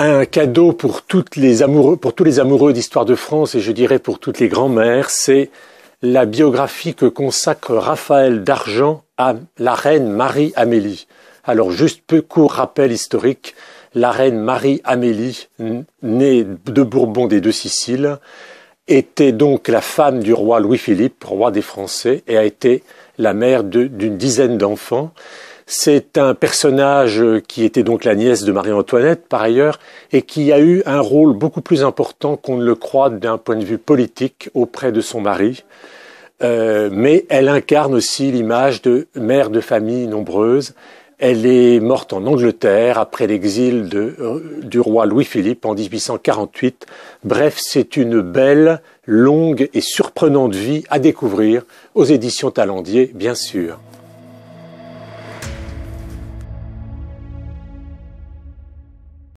un cadeau pour, toutes les amoureux, pour tous les amoureux d'histoire de France et je dirais pour toutes les grands-mères, c'est la biographie que consacre Raphaël d'Argent à la reine Marie-Amélie. Alors juste peu court rappel historique, la reine Marie-Amélie, née de Bourbon des deux Siciles, était donc la femme du roi Louis-Philippe, roi des Français, et a été la mère d'une dizaine d'enfants. C'est un personnage qui était donc la nièce de Marie-Antoinette, par ailleurs, et qui a eu un rôle beaucoup plus important qu'on ne le croit d'un point de vue politique auprès de son mari. Euh, mais elle incarne aussi l'image de mère de famille nombreuse. Elle est morte en Angleterre après l'exil euh, du roi Louis-Philippe en 1848. Bref, c'est une belle, longue et surprenante vie à découvrir aux éditions Talendier, bien sûr.